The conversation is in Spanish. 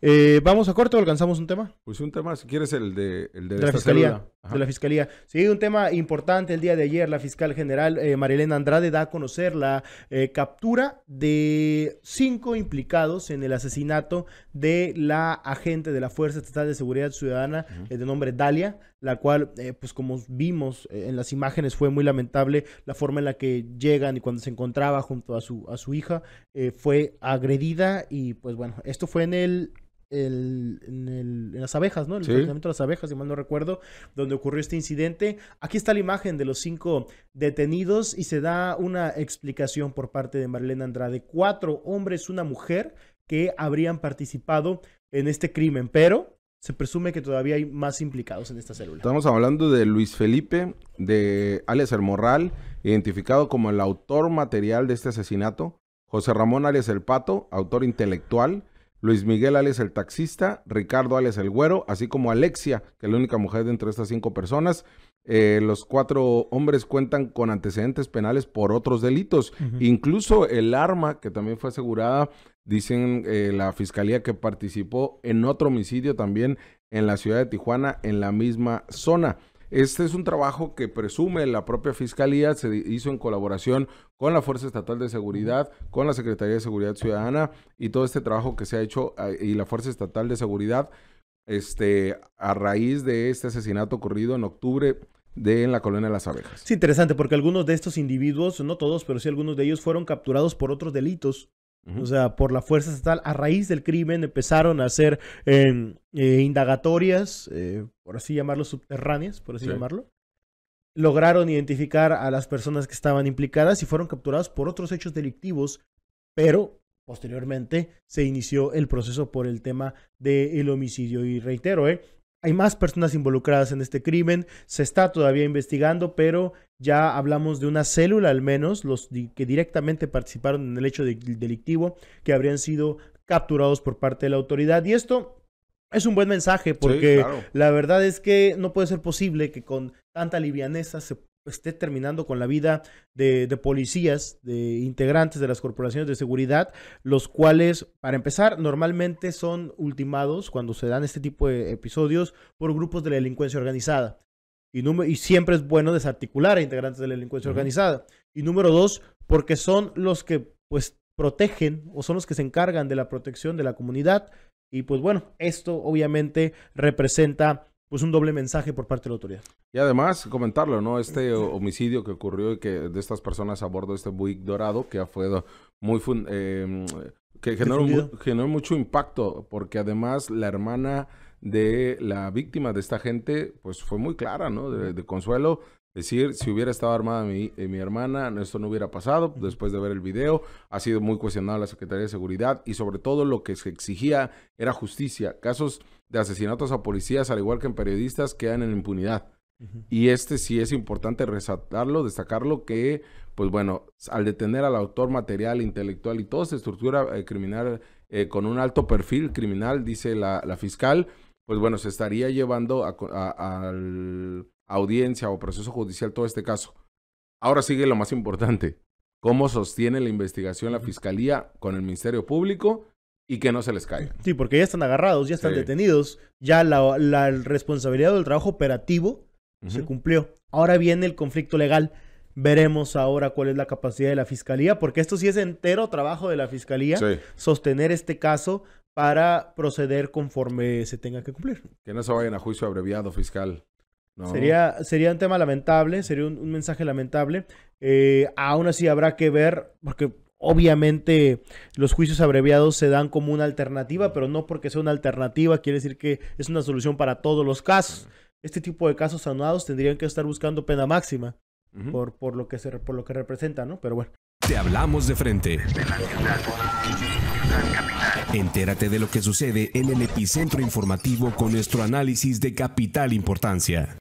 Eh, ¿Vamos a corto o alcanzamos un tema? Pues un tema, si quieres, el de, la Fiscalía. De la Fiscalía. Sí, un tema importante el día de ayer. La fiscal general eh, Marilena Andrade da a conocer la eh, captura de cinco implicados en el asesinato de la agente de la Fuerza Estatal de Seguridad Ciudadana eh, de nombre Dalia, la cual, pues como vimos en las imágenes, fue muy lamentable la forma en la que llegan y cuando se encontraba junto a su, a su hija, fue agredida y pues bueno, esto fue en el el, en, las abejas, ¿no? El tratamiento de las abejas, si mal no recuerdo, donde ocurrió este incidente. Aquí está la imagen de los cinco detenidos y se da una explicación por parte de Marilena Andrade. Cuatro hombres, una mujer que habrían participado en este crimen, pero se presume que todavía hay más implicados en esta célula. Estamos hablando de Luis Felipe, de Alex El Morral, identificado como el autor material de este asesinato. José Ramón Arias El Pato, autor intelectual, Luis Miguel Álvarez el taxista, Ricardo Álvarez el güero, así como Alexia, que es la única mujer de entre estas cinco personas. Eh, los cuatro hombres cuentan con antecedentes penales por otros delitos. Incluso el arma que también fue asegurada, dicen eh, la fiscalía que participó en otro homicidio también en la ciudad de Tijuana, en la misma zona. Este es un trabajo que presume la propia Fiscalía, se hizo en colaboración con la Fuerza Estatal de Seguridad, con la Secretaría de Seguridad Ciudadana y todo este trabajo que se ha hecho ah, y la Fuerza Estatal de Seguridad este, a raíz de este asesinato ocurrido en octubre de en la colonia de las abejas. Sí, interesante porque algunos de estos individuos, no todos, pero sí algunos de ellos fueron capturados por otros delitos o sea, por la fuerza estatal, a raíz del crimen empezaron a hacer em, eh, indagatorias, eh, por así llamarlo, subterráneas, por así llamarlo. Lograron identificar a las personas que estaban implicadas y fueron capturadas por otros hechos delictivos, pero posteriormente se inició el proceso por el tema del homicidio. Y reitero, ¿eh? Hay más personas involucradas en este crimen, se está todavía investigando, pero ya hablamos de una célula al menos, los que directamente participaron en el hecho delictivo, que habrían sido capturados por parte de la autoridad. Y esto es un buen mensaje porque la verdad es que no puede ser posible que con tanta livianesa se esté terminando con la vida de, policías, de integrantes de las corporaciones de seguridad, los cuales, para empezar, normalmente son ultimados cuando se dan este tipo de episodios por grupos de la delincuencia organizada. Y, y siempre es bueno desarticular a integrantes de la delincuencia organizada. Y número dos, porque son los que pues protegen o son los que se encargan de la protección de la comunidad. Y pues bueno, esto obviamente representa pues un doble mensaje por parte de la autoridad. Y además, comentarlo, ¿no? Este homicidio que ocurrió y que de estas personas a bordo de este Buick Dorado, que ha fue muy... Em, que generó, mucho impacto, porque además la hermana de la víctima de esta gente, pues fue muy clara, ¿no? de consuelo, decir, si hubiera estado armada mi, eh, mi hermana, esto no hubiera pasado. Después de ver el video, ha sido muy cuestionada la Secretaría de Seguridad y sobre todo lo que se exigía era justicia. Casos de asesinatos a policías, al igual que en periodistas, quedan en impunidad. Y este sí es importante resaltarlo, destacarlo, que, pues bueno, al detener al autor material, intelectual y toda esta estructura eh, criminal eh, con un alto perfil criminal, dice la, fiscal, pues bueno, se estaría llevando al audiencia o proceso judicial todo este caso. Ahora sigue lo más importante, cómo sostiene la investigación la Fiscalía con el Ministerio Público y que no se les caiga. Sí, porque ya están agarrados, ya están detenidos, ya la, responsabilidad del trabajo operativo se cumplió. Ahora viene el conflicto legal. Veremos ahora cuál es la capacidad de la Fiscalía, porque esto sí es entero trabajo de la Fiscalía, sostener este caso para proceder conforme se tenga que cumplir. Que no se vayan a juicio abreviado fiscal. Sería, sería un tema lamentable, sería un, mensaje lamentable. Eh, aún así habrá que ver, porque obviamente los juicios abreviados se dan como una alternativa, pero no porque sea una alternativa quiere decir que es una solución para todos los casos. Este tipo de casos anuados tendrían que estar buscando pena máxima por, por, lo que se, por lo que representa, ¿no? Pero bueno. Te hablamos de frente. Entérate de lo que sucede en el epicentro informativo con nuestro análisis de capital importancia.